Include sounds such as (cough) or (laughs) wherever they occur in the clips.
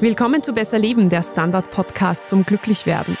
Willkommen zu Besser Leben, der Standard-Podcast zum Glücklichwerden.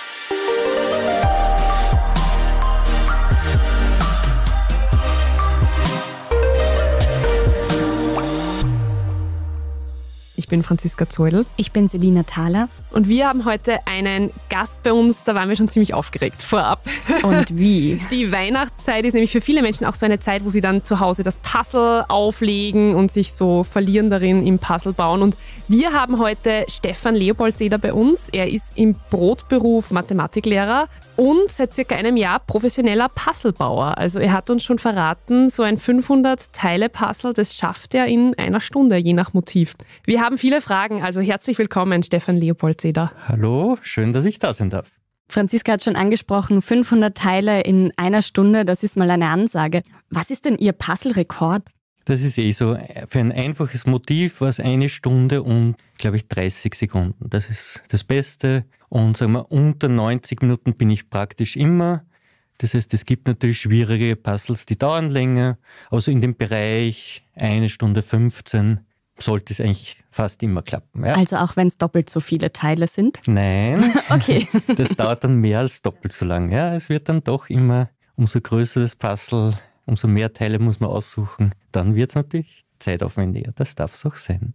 Ich bin Franziska Zeudel. Ich bin Selina Thaler. Und wir haben heute einen Gast bei uns, da waren wir schon ziemlich aufgeregt vorab. Und wie? (laughs) Die Weihnachtszeit ist nämlich für viele Menschen auch so eine Zeit, wo sie dann zu Hause das Puzzle auflegen und sich so verlieren darin im Puzzle bauen. Und wir haben heute Stefan Leopold Seder bei uns. Er ist im Brotberuf Mathematiklehrer und seit circa einem Jahr professioneller Puzzlebauer. Also er hat uns schon verraten, so ein 500-Teile-Puzzle, das schafft er in einer Stunde, je nach Motiv. Wir haben haben viele Fragen, also herzlich willkommen, Stefan Leopold Seder. Hallo, schön, dass ich da sein darf. Franziska hat schon angesprochen, 500 Teile in einer Stunde, das ist mal eine Ansage. Was ist denn Ihr Puzzle-Rekord? Das ist eh so. Für ein einfaches Motiv war es eine Stunde und, glaube ich, 30 Sekunden. Das ist das Beste. Und sagen wir, unter 90 Minuten bin ich praktisch immer. Das heißt, es gibt natürlich schwierige Puzzles, die dauern länger. Also in dem Bereich eine Stunde 15 sollte es eigentlich fast immer klappen. Ja. Also auch wenn es doppelt so viele Teile sind? Nein. (laughs) okay. (laughs) Das dauert dann mehr als doppelt so lang. Ja, es wird dann doch immer, umso größer das Puzzle, umso mehr Teile muss man aussuchen. Dann wird es natürlich zeitaufwendiger. Das darf es auch sein.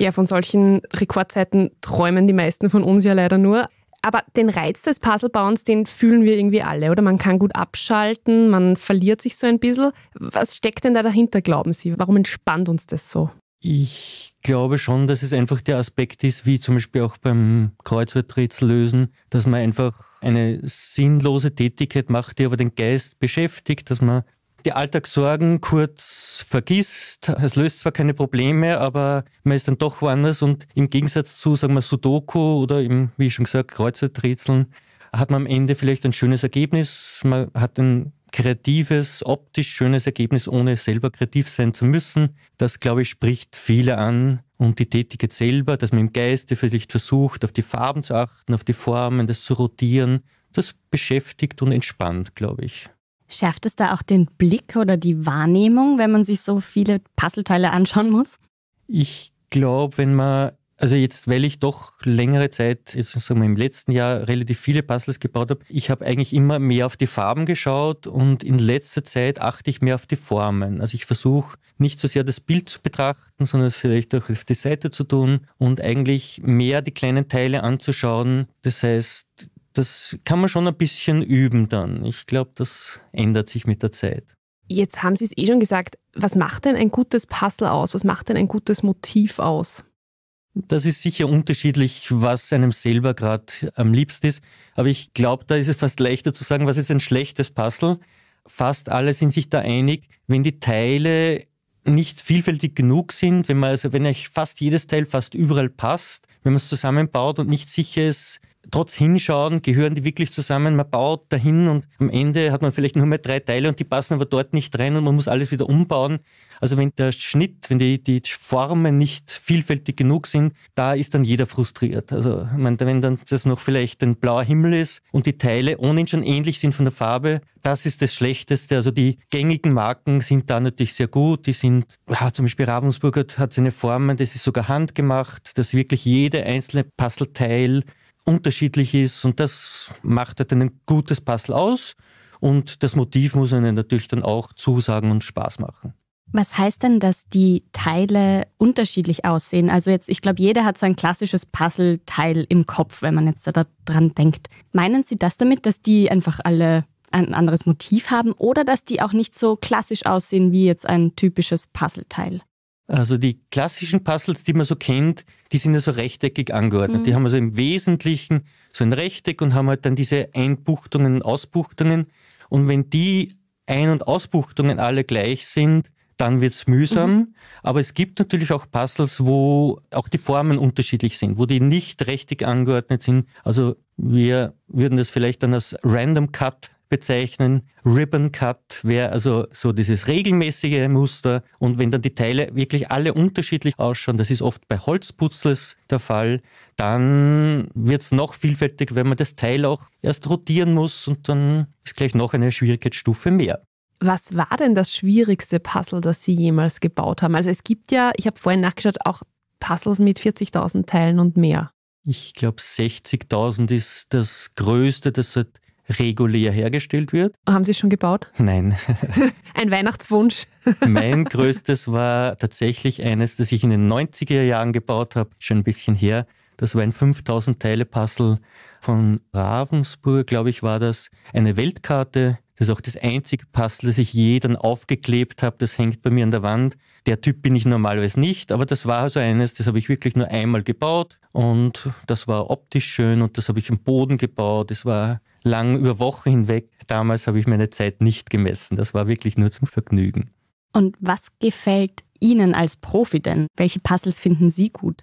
Ja, von solchen Rekordzeiten träumen die meisten von uns ja leider nur. Aber den Reiz des Puzzlebauens, den fühlen wir irgendwie alle, oder? Man kann gut abschalten, man verliert sich so ein bisschen. Was steckt denn da dahinter, glauben Sie? Warum entspannt uns das so? Ich glaube schon, dass es einfach der Aspekt ist, wie zum Beispiel auch beim Kreuzworträtsel lösen, dass man einfach eine sinnlose Tätigkeit macht, die aber den Geist beschäftigt, dass man die Alltagssorgen kurz vergisst. Es löst zwar keine Probleme, aber man ist dann doch woanders und im Gegensatz zu, sagen wir, Sudoku oder im, wie schon gesagt, Kreuzworträtseln, hat man am Ende vielleicht ein schönes Ergebnis, man hat ein kreatives, optisch schönes Ergebnis, ohne selber kreativ sein zu müssen. Das, glaube ich, spricht viele an. Und die Tätigkeit selber, dass man im Geiste vielleicht versucht, auf die Farben zu achten, auf die Formen, das zu rotieren, das beschäftigt und entspannt, glaube ich. Schärft es da auch den Blick oder die Wahrnehmung, wenn man sich so viele Puzzleteile anschauen muss? Ich glaube, wenn man also jetzt, weil ich doch längere Zeit, jetzt sagen wir im letzten Jahr, relativ viele Puzzles gebaut habe, ich habe eigentlich immer mehr auf die Farben geschaut und in letzter Zeit achte ich mehr auf die Formen. Also ich versuche nicht so sehr das Bild zu betrachten, sondern es vielleicht auch auf die Seite zu tun und eigentlich mehr die kleinen Teile anzuschauen. Das heißt, das kann man schon ein bisschen üben dann. Ich glaube, das ändert sich mit der Zeit. Jetzt haben Sie es eh schon gesagt, was macht denn ein gutes Puzzle aus? Was macht denn ein gutes Motiv aus? Das ist sicher unterschiedlich, was einem selber gerade am liebsten ist. Aber ich glaube, da ist es fast leichter zu sagen, was ist ein schlechtes Puzzle. Fast alle sind sich da einig, wenn die Teile nicht vielfältig genug sind, wenn man also, wenn fast jedes Teil fast überall passt, wenn man es zusammenbaut und nicht sicher ist, trotz Hinschauen gehören die wirklich zusammen. Man baut dahin und am Ende hat man vielleicht nur mehr drei Teile und die passen aber dort nicht rein und man muss alles wieder umbauen. Also wenn der Schnitt, wenn die, die Formen nicht vielfältig genug sind, da ist dann jeder frustriert. Also meine, wenn dann das noch vielleicht ein blauer Himmel ist und die Teile ohnehin schon ähnlich sind von der Farbe, das ist das Schlechteste. Also die gängigen Marken sind da natürlich sehr gut. Die sind, ja, ah, zum Beispiel Ravensburger hat seine Formen, das ist sogar handgemacht, dass wirklich jede einzelne Puzzleteil unterschiedlich ist und das macht halt ein gutes Puzzle aus und das Motiv muss einem natürlich dann auch zusagen und Spaß machen. Was heißt denn, dass die Teile unterschiedlich aussehen? Also jetzt, ich glaube, jeder hat so ein klassisches Puzzleteil im Kopf, wenn man jetzt daran denkt. Meinen Sie das damit, dass die einfach alle ein anderes Motiv haben oder dass die auch nicht so klassisch aussehen wie jetzt ein typisches Puzzleteil? Also die klassischen Puzzles, die man so kennt, die sind ja so rechteckig angeordnet. Mhm. Die haben also im Wesentlichen so ein Rechteck und haben halt dann diese Einbuchtungen, und Ausbuchtungen. Und wenn die Ein- und Ausbuchtungen alle gleich sind, dann wird es mühsam. Mhm. Aber es gibt natürlich auch Puzzles, wo auch die Formen unterschiedlich sind, wo die nicht rechteckig angeordnet sind. Also wir würden das vielleicht dann als Random Cut bezeichnen. Ribbon Cut wäre also so dieses regelmäßige Muster. Und wenn dann die Teile wirklich alle unterschiedlich ausschauen, das ist oft bei Holzputzels der Fall, dann wird es noch vielfältig, wenn man das Teil auch erst rotieren muss und dann ist gleich noch eine Schwierigkeitsstufe mehr. Was war denn das schwierigste Puzzle, das Sie jemals gebaut haben? Also es gibt ja, ich habe vorhin nachgeschaut, auch Puzzles mit 40.000 Teilen und mehr. Ich glaube, 60.000 ist das Größte, das seit regulär hergestellt wird. Haben Sie schon gebaut? Nein. (laughs) Ein Weihnachtswunsch. mein größtes war tatsächlich eines, das ich in den 90er Jahren gebaut habe, schon ein bisschen her. Das war ein 5000-Teile-Puzzle von Ravensburg, glaube ich, war das. Eine Weltkarte. Das ist auch das einzige Puzzle, das ich je dann aufgeklebt habe. Das hängt bei mir an der Wand. Der Typ bin ich normalerweise nicht, aber das war so also eines, das habe ich wirklich nur einmal gebaut und das war optisch schön und das habe ich im Boden gebaut. Das war lang, über Wochen hinweg. Damals habe ich meine Zeit nicht gemessen. Das war wirklich nur zum Vergnügen. Und was gefällt Ihnen als Profi denn? Welche Puzzles finden Sie gut?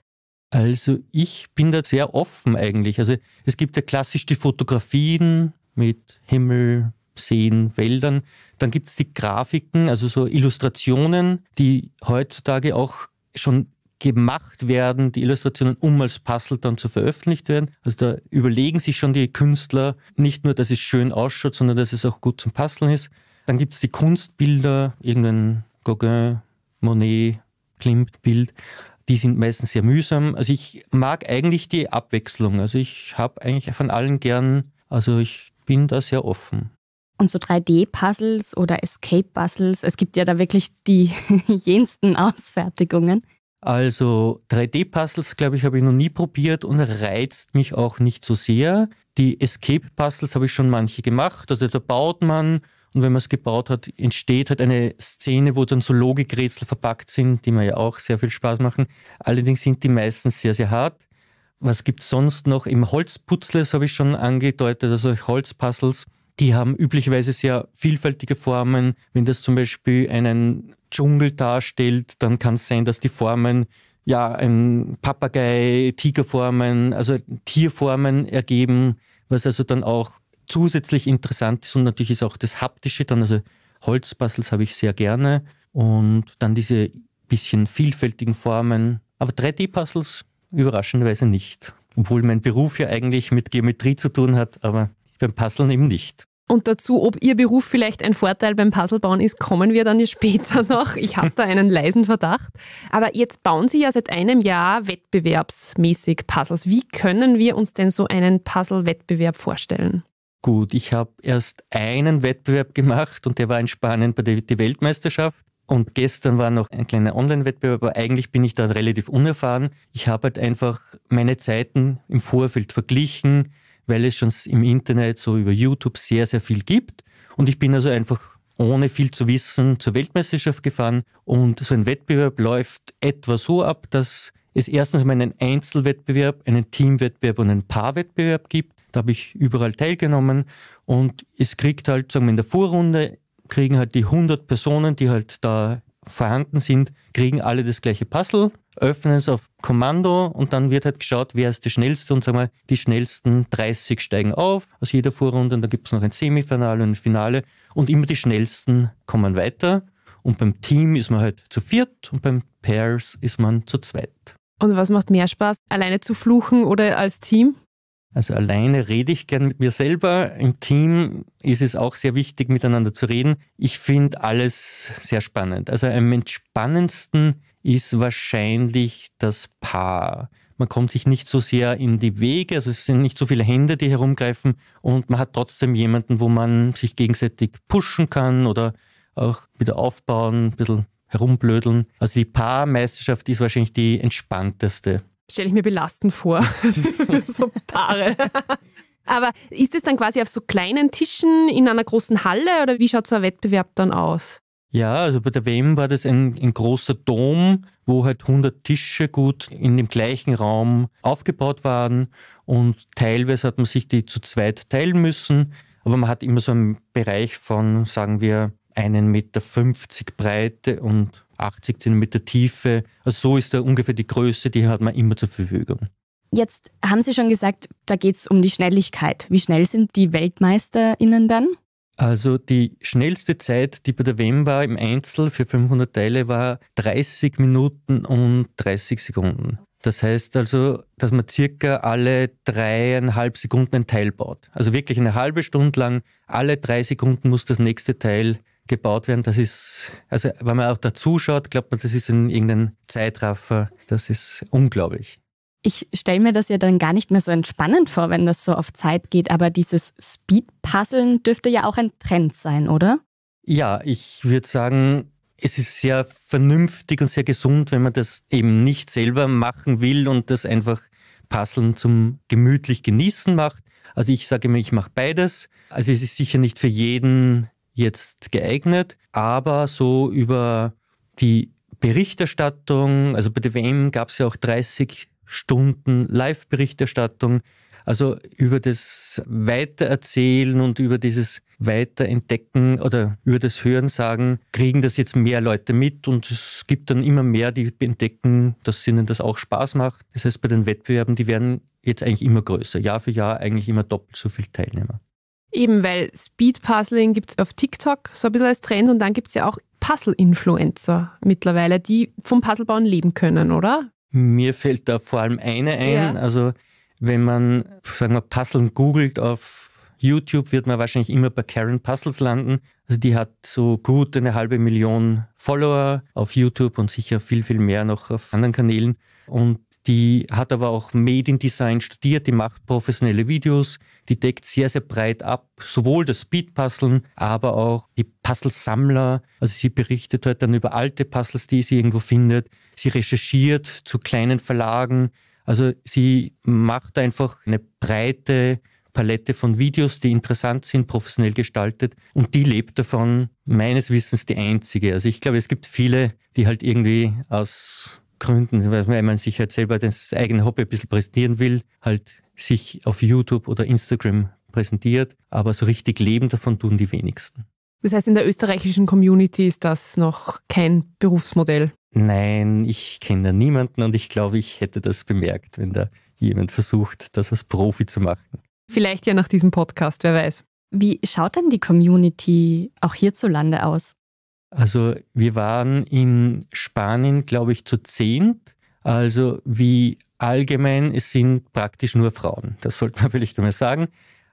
Also ich bin da sehr offen eigentlich. Also es gibt ja klassisch die Fotografien mit Himmel, Seen, Wäldern. Dann gibt es die Grafiken, also so Illustrationen, die heutzutage auch schon gemacht werden, die Illustrationen, um als Puzzle dann zu veröffentlicht werden. Also da überlegen sich schon die Künstler nicht nur, dass es schön ausschaut, sondern dass es auch gut zum Puzzeln ist. Dann gibt es die Kunstbilder, irgendein Gauguin, Monet, Klimt-Bild. Die sind meistens sehr mühsam. Also ich mag eigentlich die Abwechslung. Also ich habe eigentlich von allen gern, also ich bin da sehr offen. Und so 3D-Puzzles oder Escape-Puzzles, es gibt ja da wirklich die (laughs) jensten Ausfertigungen. Also 3D-Puzzles, glaube ich, habe ich noch nie probiert und reizt mich auch nicht so sehr. Die Escape-Puzzles habe ich schon manche gemacht. Also da baut man und wenn man es gebaut hat, entsteht halt eine Szene, wo dann so Logikrätsel verpackt sind, die mir ja auch sehr viel Spaß machen. Allerdings sind die meistens sehr, sehr hart. Was gibt es sonst noch? Im Holzputzles habe ich schon angedeutet, also Holzpuzzles. Die haben üblicherweise sehr vielfältige Formen. Wenn das zum Beispiel einen Dschungel darstellt, dann kann es sein, dass die Formen ja ein Papagei, Tigerformen, also Tierformen ergeben, was also dann auch zusätzlich interessant ist und natürlich ist auch das Haptische dann, also Holzbastels habe ich sehr gerne und dann diese bisschen vielfältigen Formen. Aber 3D-Puzzles überraschenderweise nicht. Obwohl mein Beruf ja eigentlich mit Geometrie zu tun hat, aber beim Puzzeln eben nicht. Und dazu, ob Ihr Beruf vielleicht ein Vorteil beim Puzzlebauen ist, kommen wir dann später (laughs) noch. Ich habe da einen leisen Verdacht. Aber jetzt bauen Sie ja seit einem Jahr wettbewerbsmäßig Puzzles. Wie können wir uns denn so einen Puzzle-Wettbewerb vorstellen? Gut, ich habe erst einen Wettbewerb gemacht und der war in Spanien bei der Weltmeisterschaft. Und gestern war noch ein kleiner Online-Wettbewerb, aber eigentlich bin ich da relativ unerfahren. Ich habe halt einfach meine Zeiten im Vorfeld verglichen, weil es schon im Internet, so über YouTube sehr, sehr viel gibt. Und ich bin also einfach ohne viel zu wissen zur Weltmeisterschaft gefahren. Und so ein Wettbewerb läuft etwa so ab, dass es erstens mal einen Einzelwettbewerb, einen Teamwettbewerb und einen Paarwettbewerb gibt. Da habe ich überall teilgenommen und es kriegt halt, sagen wir, in der Vorrunde kriegen halt die 100 Personen, die halt da vorhanden sind, kriegen alle das gleiche Puzzle öffnen es auf Kommando und dann wird halt geschaut, wer ist der Schnellste und sagen wir, die schnellsten 30 steigen auf aus jeder Vorrunde und dann gibt es noch ein Semifinale und ein Finale und immer die schnellsten kommen weiter und beim Team ist man halt zu viert und beim Pairs ist man zu zweit. Und was macht mehr Spaß, alleine zu fluchen oder als Team? Also alleine rede ich gern mit mir selber. Im Team ist es auch sehr wichtig, miteinander zu reden. Ich finde alles sehr spannend. Also am entspannendsten ist wahrscheinlich das Paar. Man kommt sich nicht so sehr in die Wege, also es sind nicht so viele Hände, die herumgreifen und man hat trotzdem jemanden, wo man sich gegenseitig pushen kann oder auch wieder aufbauen, ein bisschen herumblödeln. Also die Paarmeisterschaft ist wahrscheinlich die entspannteste. Stelle ich mir belastend vor, (laughs) so Paare. Aber ist es dann quasi auf so kleinen Tischen in einer großen Halle oder wie schaut so ein Wettbewerb dann aus? Ja, also bei der WM war das ein, ein, großer Dom, wo halt 100 Tische gut in dem gleichen Raum aufgebaut waren und teilweise hat man sich die zu zweit teilen müssen, aber man hat immer so einen Bereich von, sagen wir, 1,50 Meter Breite und 80 Zentimeter Tiefe. Also so ist da ungefähr die Größe, die hat man immer zur Verfügung. Jetzt haben Sie schon gesagt, da geht es um die Schnelligkeit. Wie schnell sind die WeltmeisterInnen dann? Also die schnellste Zeit, die bei der WM war im Einzel für 500 Teile, war 30 Minuten und 30 Sekunden. Das heißt also, dass man circa alle dreieinhalb Sekunden ein Teil baut. Also wirklich eine halbe Stunde lang, alle drei Sekunden muss das nächste Teil gebaut werden. Das ist, also wenn man auch da zuschaut, glaubt man, das ist in irgendein Zeitraffer. Das ist unglaublich ich stelle mir das ja dann gar nicht mehr so entspannend vor, wenn das so auf Zeit geht, aber dieses Speed-Puzzeln dürfte ja auch ein Trend sein, oder? Ja, ich würde sagen, es ist sehr vernünftig und sehr gesund, wenn man das eben nicht selber machen will und das einfach Puzzeln zum gemütlich genießen macht. Also ich sage immer, ich mache beides. Also es ist sicher nicht für jeden jetzt geeignet, aber so über die Berichterstattung, also bei der WM gab es ja auch 30 Stunden Live-Berichterstattung, also über das Weitererzählen und über dieses Weiterentdecken oder über das Hören sagen, kriegen das jetzt mehr Leute mit und es gibt dann immer mehr, die entdecken, dass ihnen das auch Spaß macht. Das heißt, bei den Wettbewerben, die werden jetzt eigentlich immer größer, Jahr für Jahr eigentlich immer doppelt so viele Teilnehmer. Eben, weil Speed Puzzling gibt es auf TikTok so ein bisschen als Trend und dann gibt es ja auch Puzzle-Influencer mittlerweile, die vom Puzzlebauen leben können, oder? Mir fällt da vor allem eine ein. Ja. Also wenn man, sagen wir, Puzzlen googelt auf YouTube, wird man wahrscheinlich immer bei Karen Puzzles landen. Also die hat so gut eine halbe Million Follower auf YouTube und sicher viel, viel mehr noch auf anderen Kanälen. Und die hat aber auch Made in Design studiert, die macht professionelle Videos, die deckt sehr, sehr breit ab, sowohl das Speed-Puzzeln, aber auch die Puzzlesammler. Also sie berichtet halt dann über alte Puzzles, die sie irgendwo findet. Sie recherchiert zu kleinen Verlagen. Also sie macht einfach eine breite Palette von Videos, die interessant sind, professionell gestaltet. Und die lebt davon, meines Wissens, die einzige. Also ich glaube, es gibt viele, die halt irgendwie aus Gründen, weil man sich halt selber das eigene Hobby ein bisschen präsentieren will, halt sich auf YouTube oder Instagram präsentiert, aber so richtig leben davon tun die wenigsten. Das heißt, in der österreichischen Community ist das noch kein Berufsmodell? Nein, ich kenne da niemanden und ich glaube, ich hätte das bemerkt, wenn da jemand versucht, das als Profi zu machen. Vielleicht ja nach diesem Podcast, wer weiß. Wie schaut denn die Community auch hierzulande aus? Also wir waren in Spanien, glaube ich, zu zehn. Also wie allgemein, es sind praktisch nur Frauen. Das sollte man (laughs) vielleicht einmal sagen.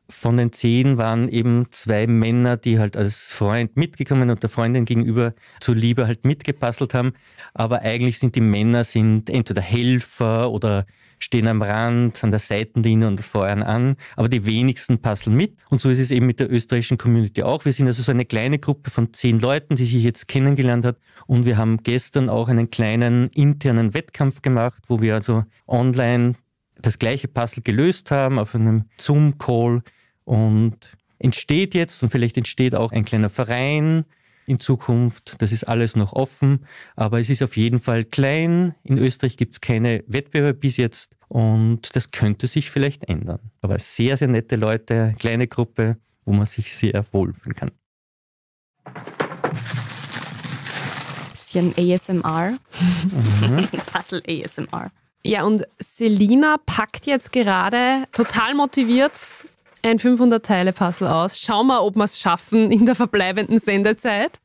Von den zehn waren eben zwei Männer, die halt als Freund mitgekommen und der Freundin gegenüber zur Liebe halt mitgepasselt haben. Aber eigentlich sind die Männer sind entweder Helfer oder stehen am Rand, an der Seitenlinie und feuern an, aber die wenigsten passen mit. Und so ist es eben mit der österreichischen Community auch. Wir sind also so eine kleine Gruppe von zehn Leuten, die sich jetzt kennengelernt hat. Und wir haben gestern auch einen kleinen internen Wettkampf gemacht, wo wir also online das gleiche Puzzle gelöst haben auf einem Zoom-Call und entsteht jetzt und vielleicht entsteht auch ein kleiner Verein, in Zukunft. Das ist alles noch offen, aber es ist auf jeden Fall klein. In Österreich gibt es keine Wettbewerbe bis jetzt und das könnte sich vielleicht ändern. Aber sehr, sehr nette Leute, kleine Gruppe, wo man sich sehr wohlfühlen kann. Bisschen ASMR. Mhm. (laughs) Puzzle ASMR. Ja, und Selina packt jetzt gerade total motiviert ein 500-Teile-Puzzle aus. Schauen wir, ob wir es schaffen in der verbleibenden Sendezeit.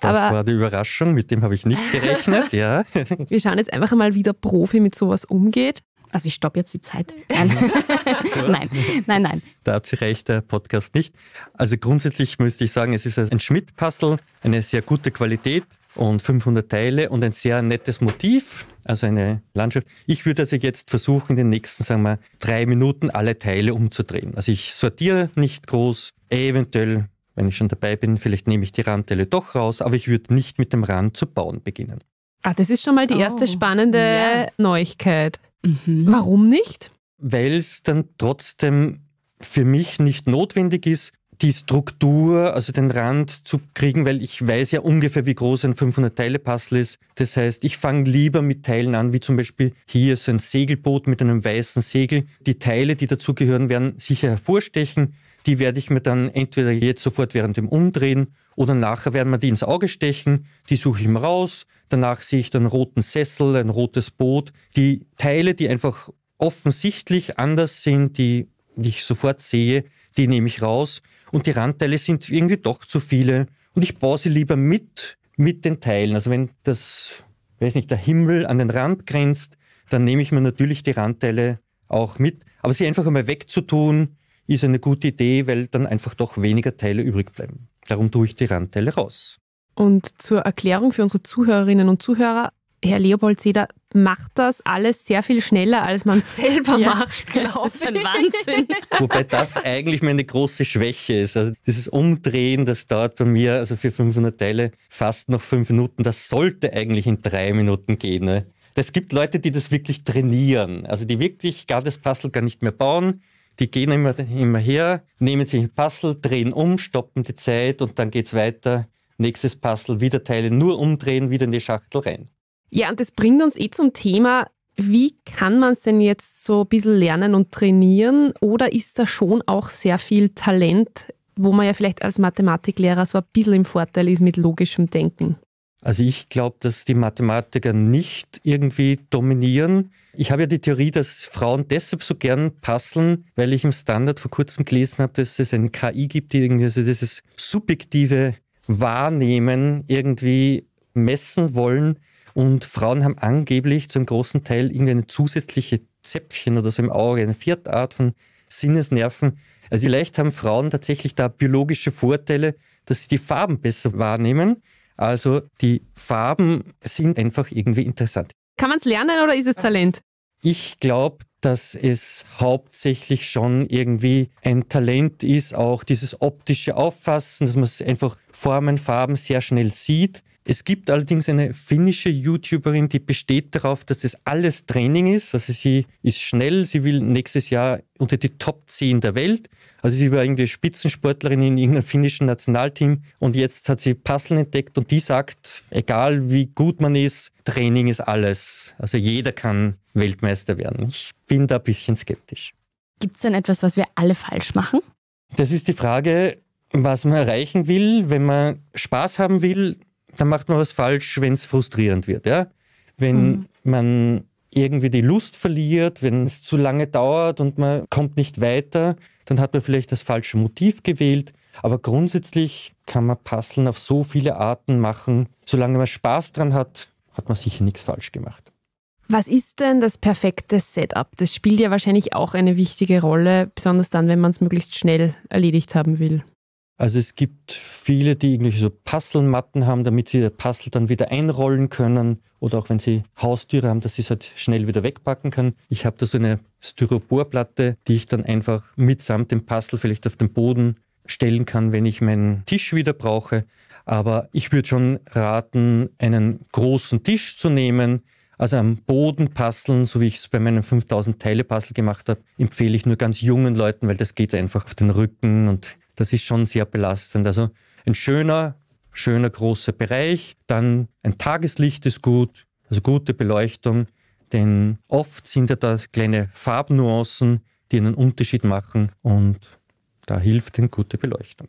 Das Aber war die Überraschung, mit dem habe ich nicht gerechnet, ja. (laughs) Wir schauen jetzt einfach mal, wie der Profi mit sowas umgeht. Also ich stoppe jetzt die Zeit. (laughs) Nein. (laughs) nein, nein, nein. Da hat der Podcast nicht. Also grundsätzlich müsste ich sagen, es ist ein Schmidt-Puzzle, eine sehr gute Qualität und 500 Teile und ein sehr nettes Motiv also eine Landschaft. Ich würde also jetzt versuchen, in den nächsten, sagen wir, drei Minuten alle Teile umzudrehen. Also ich sortiere nicht groß, eventuell, wenn ich schon dabei bin, vielleicht nehme ich die Randteile doch raus, aber ich würde nicht mit dem Rand zu bauen beginnen. Ah, das ist schon mal die erste oh, spannende yeah. Neuigkeit. Mhm. Warum nicht? Weil es dann trotzdem für mich nicht notwendig ist, die Struktur, also den Rand zu kriegen, weil ich weiß ja ungefähr, wie groß ein 500-Teile-Puzzle ist. Das heißt, ich fange lieber mit Teilen an, wie zum Beispiel hier so ein Segelboot mit einem weißen Segel. Die Teile, die dazugehören, werden sicher hervorstechen. Die werde ich mir dann entweder jetzt sofort während dem Umdrehen oder nachher werden wir die ins Auge stechen. Die suche ich mir raus. Danach sehe ich dann einen roten Sessel, ein rotes Boot. Die Teile, die einfach offensichtlich anders sind, die ich sofort sehe, die nehme ich raus und die Randteile sind irgendwie doch zu viele und ich baue sie lieber mit, mit den Teilen. Also wenn das, weiß nicht, der Himmel an den Rand grenzt, dann nehme ich mir natürlich die Randteile auch mit. Aber sie einfach einmal wegzutun, ist eine gute Idee, weil dann einfach doch weniger Teile übrig bleiben. Darum tue ich die Randteile raus. Und zur Erklärung für unsere Zuhörerinnen und Zuhörer, Herr Leopold Seder macht das alles sehr viel schneller, als man es (laughs) selber ja, macht. (laughs) Das ist ein Wahnsinn. (laughs) Wobei das eigentlich meine große Schwäche ist. Also dieses Umdrehen, das dauert bei mir, also für 500 Teile, fast noch fünf Minuten. Das sollte eigentlich in drei Minuten gehen. Ne? Es gibt Leute, die das wirklich trainieren. Also die wirklich gar das Puzzle gar nicht mehr bauen. Die gehen immer, immer her, nehmen sich ein Puzzle, drehen um, stoppen die Zeit und dann geht es weiter. Nächstes Puzzle, wieder Teile nur umdrehen, wieder in die Schachtel rein. Ja, und das bringt uns eh zum Thema, wie kann man es denn jetzt so ein bisschen lernen und trainieren? Oder ist da schon auch sehr viel Talent, wo man ja vielleicht als Mathematiklehrer so ein bisschen im Vorteil ist mit logischem Denken? Also ich glaube, dass die Mathematiker nicht irgendwie dominieren. Ich habe ja die Theorie, dass Frauen deshalb so gern passeln, weil ich im Standard vor kurzem gelesen habe, dass es eine KI gibt, die irgendwie also dieses subjektive Wahrnehmen irgendwie messen wollen, und Frauen haben angeblich zum großen Teil irgendeine zusätzliche Zäpfchen oder so im Auge, eine vierte Art von Sinnesnerven. Also vielleicht haben Frauen tatsächlich da biologische Vorteile, dass sie die Farben besser wahrnehmen. Also die Farben sind einfach irgendwie interessant. Kann man es lernen oder ist es Talent? Ich glaube, dass es hauptsächlich schon irgendwie ein Talent ist, auch dieses optische Auffassen, dass man einfach Formen, Farben sehr schnell sieht. Es gibt allerdings eine finnische YouTuberin, die besteht darauf, dass das alles Training ist. Also sie ist schnell, sie will nächstes Jahr unter die Top 10 der Welt. Also sie war irgendwie Spitzensportlerin in irgendeinem finnischen Nationalteam und jetzt hat sie Puzzle entdeckt und die sagt, egal wie gut man ist, Training ist alles. Also jeder kann Weltmeister werden. Ich bin da ein bisschen skeptisch. Gibt es denn etwas, was wir alle falsch machen? Das ist die Frage, was man erreichen will. Wenn man Spaß haben will, dann macht man was falsch, wenn es frustrierend wird. Ja? Wenn mhm. man irgendwie die Lust verliert, wenn es zu lange dauert und man kommt nicht weiter, dann hat man vielleicht das falsche Motiv gewählt. Aber grundsätzlich kann man Puzzeln auf so viele Arten machen. Solange man Spaß dran hat, hat man sicher nichts falsch gemacht. Was ist denn das perfekte Setup? Das spielt ja wahrscheinlich auch eine wichtige Rolle, besonders dann, wenn man es möglichst schnell erledigt haben will. Also es gibt viele, die irgendwelche so Puzzlematten haben, damit sie das Puzzle dann wieder einrollen können. Oder auch wenn sie Haustüre haben, dass sie es halt schnell wieder wegpacken können. Ich habe da so eine Styroporplatte, die ich dann einfach mitsamt dem Puzzle vielleicht auf den Boden stellen kann, wenn ich meinen Tisch wieder brauche. Aber ich würde schon raten, einen großen Tisch zu nehmen. Also am Boden puzzeln, so wie ich es bei meinem 5000 Teile Puzzle gemacht habe, empfehle ich nur ganz jungen Leuten, weil das geht einfach auf den Rücken und das ist schon sehr belastend. Also ein schöner, schöner großer Bereich, dann ein Tageslicht ist gut, also gute Beleuchtung, denn oft sind ja da kleine Farbnuancen, die einen Unterschied machen und da hilft eine gute Beleuchtung.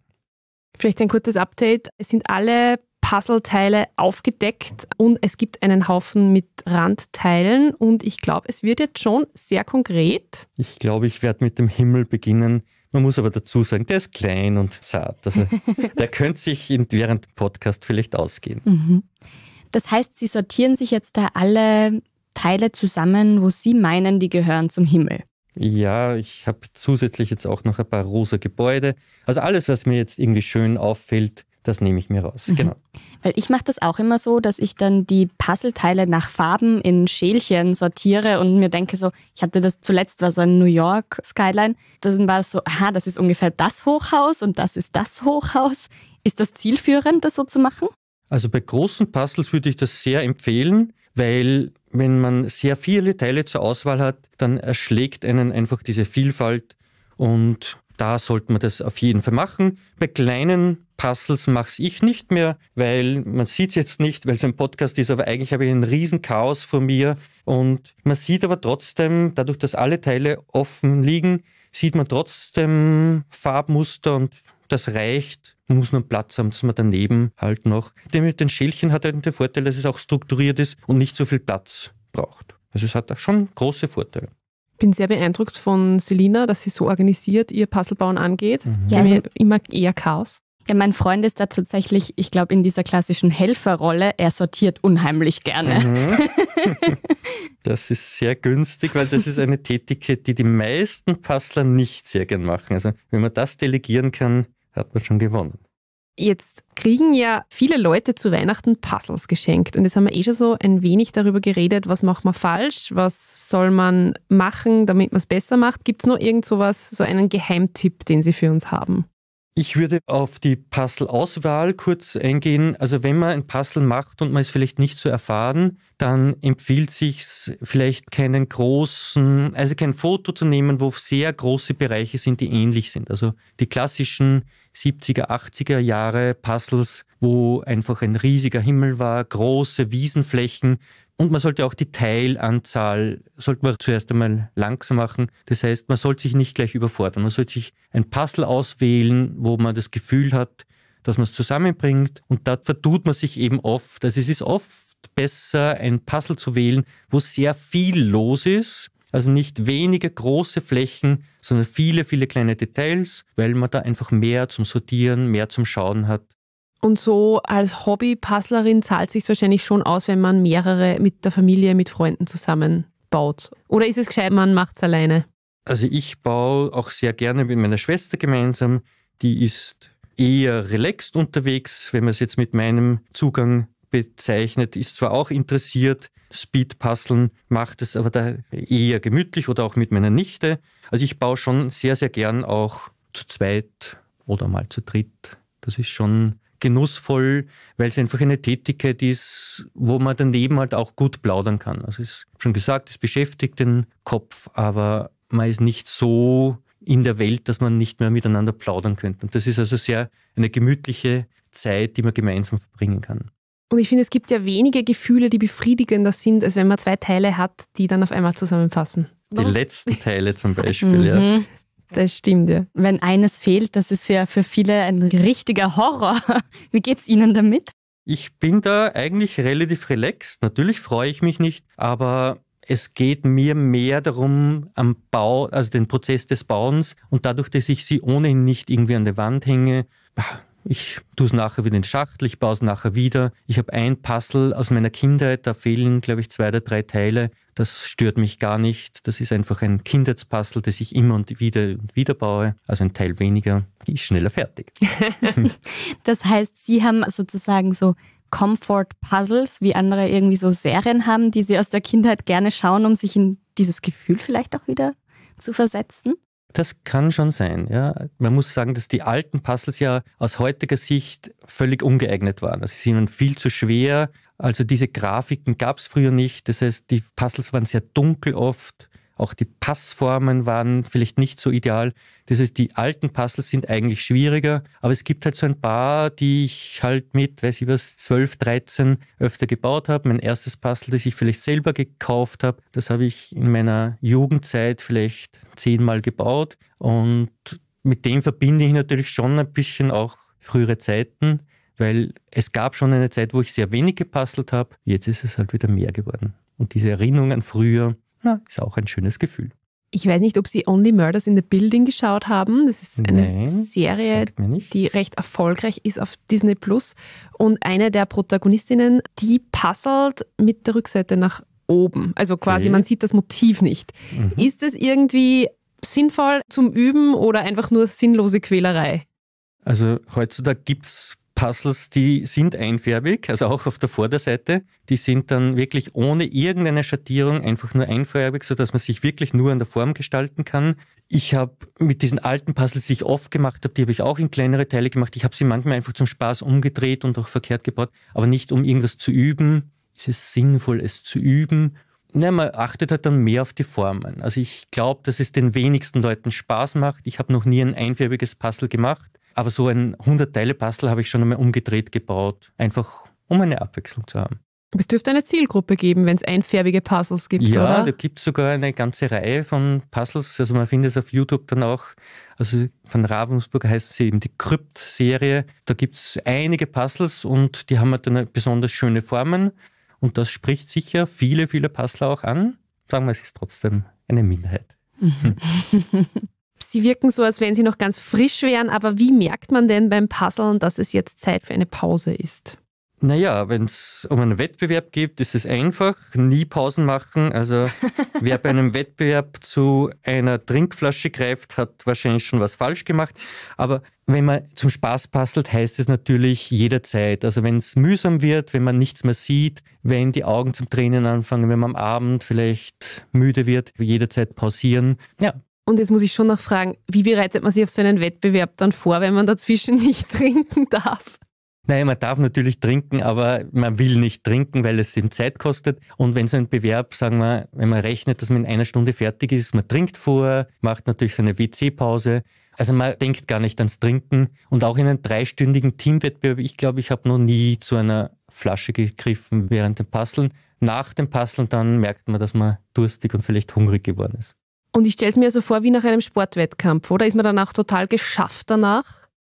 Vielleicht ein kurzes Update. Es sind alle Puzzleteile aufgedeckt und es gibt einen Haufen mit Randteilen und ich glaube, es wird jetzt schon sehr konkret. Ich glaube, ich werde mit dem Himmel beginnen. Man muss aber dazu sagen, der ist klein und zart. Also (laughs) der könnte sich während dem Podcast vielleicht ausgehen. Mhm. Das heißt, Sie sortieren sich jetzt da alle Teile zusammen, wo Sie meinen, die gehören zum Himmel. Ja, ich habe zusätzlich jetzt auch noch ein paar rosa Gebäude. Also alles, was mir jetzt irgendwie schön auffällt, das nehme ich mir raus, mhm. genau. Weil ich mache das auch immer so, dass ich dann die Puzzleteile nach Farben in Schälchen sortiere und mir denke so, ich hatte das zuletzt, war so ein New York Skyline, dann war es so, aha, das ist ungefähr das Hochhaus und das ist das Hochhaus. Ist das zielführend, das so zu machen? Also bei großen Puzzles würde ich das sehr empfehlen, weil wenn man sehr viele Teile zur Auswahl hat, dann erschlägt einen einfach diese Vielfalt und da sollte man das auf jeden Fall machen. Bei kleinen Puzzles mache ich nicht mehr, weil man sieht es jetzt nicht, weil es ein Podcast ist, aber eigentlich habe ich ein Riesenchaos vor mir. Und man sieht aber trotzdem, dadurch, dass alle Teile offen liegen, sieht man trotzdem Farbmuster und das reicht, man muss nur einen Platz haben, dass man daneben halt noch. Denn mit den Schälchen hat halt den Vorteil, dass es auch strukturiert ist und nicht so viel Platz braucht. Also es hat schon große Vorteile Ich bin sehr beeindruckt von Selina, dass sie so organisiert ihr Puzzlebauen angeht. Mhm. Ja, also immer eher Chaos. Ja, mein Freund ist da tatsächlich, ich glaube, in dieser klassischen Helferrolle. Er sortiert unheimlich gerne. Mhm. (laughs) Das ist sehr günstig, weil das ist eine Tätigkeit, die die meisten Puzzler nicht sehr gern machen. Also, wenn man das delegieren kann, hat man schon gewonnen. Jetzt kriegen ja viele Leute zu Weihnachten Puzzles geschenkt. Und jetzt haben wir eh schon so ein wenig darüber geredet, was macht man falsch, was soll man machen, damit man es besser macht. Gibt es noch irgend so so einen Geheimtipp, den Sie für uns haben? Ich würde auf die Puzzle-Auswahl kurz eingehen. Also wenn man ein Puzzle macht und man ist vielleicht nicht so erfahren, dann empfiehlt sich vielleicht keinen großen, also kein Foto zu nehmen, wo sehr große Bereiche sind, die ähnlich sind. Also die klassischen 70er, 80er Jahre Puzzles, wo einfach ein riesiger Himmel war, große Wiesenflächen. Und man sollte auch die Teilanzahl, sollte man zuerst einmal langsam machen. Das heißt, man sollte sich nicht gleich überfordern. Man sollte sich ein Puzzle auswählen, wo man das Gefühl hat, dass man es zusammenbringt. Und da vertut man sich eben oft. Also es ist oft besser, ein Puzzle zu wählen, wo sehr viel los ist, also nicht weniger große Flächen, sondern viele, viele kleine Details, weil man da einfach mehr zum Sortieren, mehr zum Schauen hat. Und so als Hobby-Puzzlerin zahlt sich wahrscheinlich schon aus, wenn man mehrere mit der Familie, mit Freunden zusammenbaut. Oder ist es gescheit, man macht es alleine? Also ich baue auch sehr gerne mit meiner Schwester gemeinsam. Die ist eher relaxed unterwegs, wenn man es jetzt mit meinem Zugang bezeichnet, ist zwar auch interessiert, Speedpuzzeln, macht es aber da eher gemütlich oder auch mit meiner Nichte. Also ich baue schon sehr, sehr gern auch zu zweit oder mal zu dritt. Das ist schon genussvoll, weil es einfach eine Tätigkeit ist, wo man daneben halt auch gut plaudern kann. Also es schon gesagt, es beschäftigt den Kopf, aber man ist nicht so in der Welt, dass man nicht mehr miteinander plaudern könnte. Und das ist also sehr eine gemütliche Zeit, die man gemeinsam verbringen kann. Und ich finde, es gibt ja wenige Gefühle, die befriedigender sind, als wenn man zwei Teile hat, die dann auf einmal zusammenpassen. Die letzten Teile zum (laughs) Beispiel, ja. Mhm. Das stimmt, ja. Wenn eines fehlt, das ist ja für viele ein richtiger Horror. (laughs) Wie geht's Ihnen damit? Ich bin da eigentlich relativ relaxed. Natürlich freue ich mich nicht, aber es geht mir mehr darum, am Bau, also den Prozess des Bauens und dadurch, dass ich sie ohnehin nicht irgendwie an der Wand hänge, ich tue es nachher wieder in den Schachtel, ich baue es nachher wieder. Ich habe ein Puzzle aus meiner Kindheit, da fehlen, glaube ich, zwei oder drei Teile. Das stört mich gar nicht. Das ist einfach ein Kindheitspuzzle, das ich immer und wieder und wieder baue. Also ein Teil weniger ist schneller fertig. (laughs) (laughs) das heißt, Sie haben sozusagen so Comfort-Puzzles, wie andere irgendwie so Serien haben, die Sie aus der Kindheit gerne schauen, um sich in dieses Gefühl vielleicht auch wieder zu versetzen? Das kann schon sein. Ja. Man muss sagen, dass die alten Puzzles ja aus heutiger Sicht völlig ungeeignet waren. Also sie waren viel zu schwer. Also diese Grafiken gab es früher nicht. Das heißt, die Puzzles waren sehr dunkel oft. Auch die Passformen waren vielleicht nicht so ideal. Das heißt, die alten Puzzles sind eigentlich schwieriger, aber es gibt halt so ein paar, die ich halt mit, weiß ich was, 12, 13 öfter gebaut habe. Mein erstes Puzzle, das ich vielleicht selber gekauft habe, das habe ich in meiner Jugendzeit vielleicht zehnmal gebaut. Und mit dem verbinde ich natürlich schon ein bisschen auch frühere Zeiten, weil es gab schon eine Zeit, wo ich sehr wenig gepuzzelt habe. Jetzt ist es halt wieder mehr geworden. Und diese Erinnerung an früher, na, ist auch ein schönes Gefühl. Ich weiß nicht, ob Sie Only Murders in the Building geschaut haben. Das ist eine Nein, Serie, die recht erfolgreich ist auf Disney Plus. Und eine der Protagonistinnen, die puzzelt mit der Rückseite nach oben. Also quasi, okay. man sieht das Motiv nicht. Mhm. Ist es irgendwie sinnvoll zum Üben oder einfach nur sinnlose Quälerei? Also heutzutage gibt es Puzzles, die sind einfärbig, also auch auf der Vorderseite. Die sind dann wirklich ohne irgendeine Schattierung einfach nur einfärbig, sodass man sich wirklich nur an der Form gestalten kann. Ich habe mit diesen alten Puzzles, die ich oft gemacht habe, die habe ich auch in kleinere Teile gemacht. Ich habe sie manchmal einfach zum Spaß umgedreht und auch verkehrt gebaut, aber nicht um irgendwas zu üben. Ist es sinnvoll, es zu üben? Nein, man achtet halt dann mehr auf die Formen. Also ich glaube, dass es den wenigsten Leuten Spaß macht. Ich habe noch nie ein einfärbiges Puzzle gemacht aber so ein 100-Teile-Bastel habe ich schon einmal umgedreht gebaut, einfach um eine Abwechslung zu haben. Aber es dürfte eine Zielgruppe geben, wenn es einfärbige Puzzles gibt, ja, oder? Ja, da gibt es sogar eine ganze Reihe von Puzzles. Also man findet es auf YouTube dann auch. Also von Ravensburg heißt sie eben die Krypt-Serie. Da gibt es einige Puzzles und die haben halt dann besonders schöne Formen. Und das spricht sicher viele, viele Puzzler auch an. Sagen wir, es ist trotzdem eine Minderheit. (laughs) (laughs) Sie wirken so, als wenn sie noch ganz frisch wären, aber wie merkt man denn beim Puzzeln, dass es jetzt Zeit für eine Pause ist? Naja, wenn es um einen Wettbewerb geht, ist es einfach, nie Pausen machen. Also (laughs) wer bei einem Wettbewerb zu einer Trinkflasche greift, hat wahrscheinlich schon was falsch gemacht. Aber wenn man zum Spaß bastelt, heißt es natürlich jederzeit. Also wenn es mühsam wird, wenn man nichts mehr sieht, wenn die Augen zum Tränen anfangen, wenn man am Abend vielleicht müde wird, jederzeit pausieren. Ja, und jetzt muss ich schon noch fragen, wie bereitet man sich auf so einen Wettbewerb dann vor, wenn man dazwischen (laughs) nicht trinken darf? Naja, man darf natürlich trinken, aber man will nicht trinken, weil es eben Zeit kostet. Und wenn so ein Bewerb, sagen wir, wenn man rechnet, dass man in einer Stunde fertig ist, man trinkt vor, macht natürlich seine WC-Pause. Also man denkt gar nicht ans Trinken. Und auch in einem dreistündigen Teamwettbewerb, ich glaube, ich habe noch nie zu einer Flasche gegriffen während dem Puzzeln. Nach dem Passeln dann merkt man, dass man durstig und vielleicht hungrig geworden ist. Und ich stelle es mir so also vor wie nach einem Sportwettkampf, oder? Ist man danach total geschafft danach?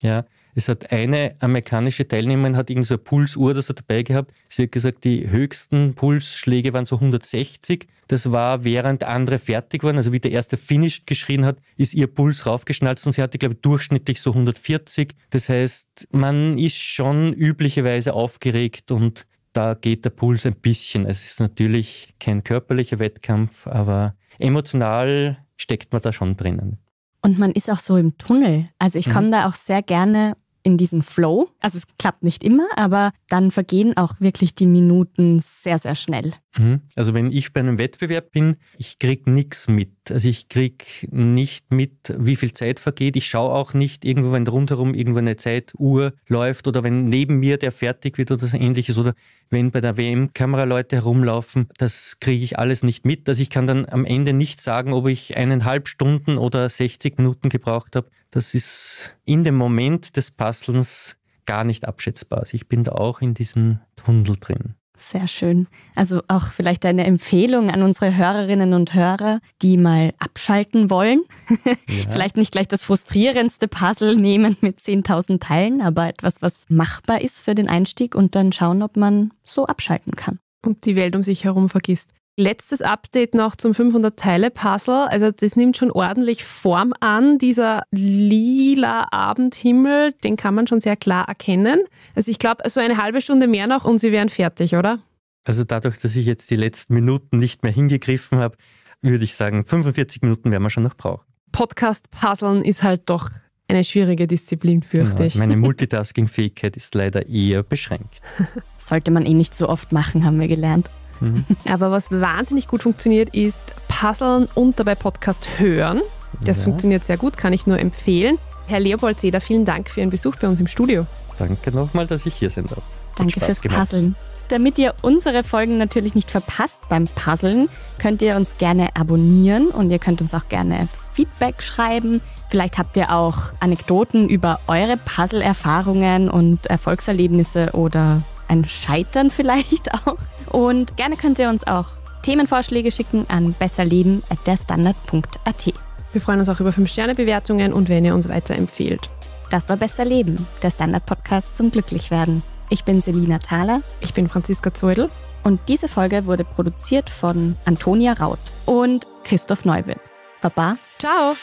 Ja, es hat eine amerikanische Teilnehmerin, hat irgendeine so Pulsuhr oder so dabei gehabt. Sie hat gesagt, die höchsten Pulsschläge waren so 160. Das war, während andere fertig waren, also wie der erste finished geschrien hat, ist ihr Puls raufgeschnalzt und sie hatte, glaube ich, durchschnittlich so 140. Das heißt, man ist schon üblicherweise aufgeregt und da geht der Puls ein bisschen. Es ist natürlich kein körperlicher Wettkampf, aber emotional steckt man da schon drinnen. Und man ist auch so im Tunnel. Also ich komme mhm. da auch sehr gerne in diesen Flow. Also es klappt nicht immer, aber dann vergehen auch wirklich die Minuten sehr, sehr schnell. Mhm. Also wenn ich bei einem Wettbewerb bin, ich kriege nichts mit. Also ich kriege nicht mit, wie viel Zeit vergeht. Ich schaue auch nicht irgendwo, wenn rundherum irgendwo eine Zeituhr läuft oder wenn neben mir der fertig wird oder so ähnliches oder wenn bei der wm Kameraleute herumlaufen, das kriege ich alles nicht mit. Also ich kann dann am Ende nicht sagen, ob ich eineinhalb Stunden oder 60 Minuten gebraucht habe, das ist in dem Moment des Puzzlens gar nicht abschätzbar. Also ich bin da auch in diesem Tunnel drin. Sehr schön. Also auch vielleicht eine Empfehlung an unsere Hörerinnen und Hörer, die mal abschalten wollen. (laughs) Ja. vielleicht nicht gleich das frustrierendste Puzzle nehmen mit 10.000 Teilen, aber etwas, was machbar ist für den Einstieg und dann schauen, ob man so abschalten kann. Und die Welt um sich herum vergisst. Letztes Update noch zum 500-Teile-Puzzle. Also das nimmt schon ordentlich Form an. Dieser lila Abendhimmel, den kann man schon sehr klar erkennen. Also ich glaube, so eine halbe Stunde mehr noch und Sie wären fertig, oder? Also dadurch, dass ich jetzt die letzten Minuten nicht mehr hingegriffen habe, würde ich sagen, 45 Minuten werden wir schon noch brauchen. Podcast-Puzzlen ist halt doch eine schwierige Disziplin, fürchte ich. Ja, genau, meine (laughs) Multitasking-Fähigkeit ist leider eher beschränkt. Sollte man eh nicht so oft machen, haben wir gelernt. Mhm. Aber was wahnsinnig gut funktioniert, ist Puzzeln und dabei Podcast hören. Das ja. funktioniert sehr gut, kann ich nur empfehlen. Herr Leopold Seder, vielen Dank für Ihren Besuch bei uns im Studio. Danke nochmal, dass ich hier sein darf. Danke fürs gemacht. Puzzeln. Damit ihr unsere Folgen natürlich nicht verpasst beim Puzzeln, könnt ihr uns gerne abonnieren und ihr könnt uns auch gerne Feedback schreiben. Vielleicht habt ihr auch Anekdoten über eure Puzzle-Erfahrungen und Erfolgserlebnisse oder ein Scheitern (laughs) vielleicht auch. Und gerne könnt ihr uns auch Themenvorschläge schicken an besserleben.derstandard.at. Wir freuen uns auch über 5-Sterne-Bewertungen und wenn ihr uns weiterempfehlt. Das war Besser Leben, der Standard-Podcast zum Glücklichwerden. Ich bin Selina Thaler. Ich bin Franziska Zeudel. Und diese Folge wurde produziert von Antonia Raut und Christoph Neuwitt. Baba. Ciao.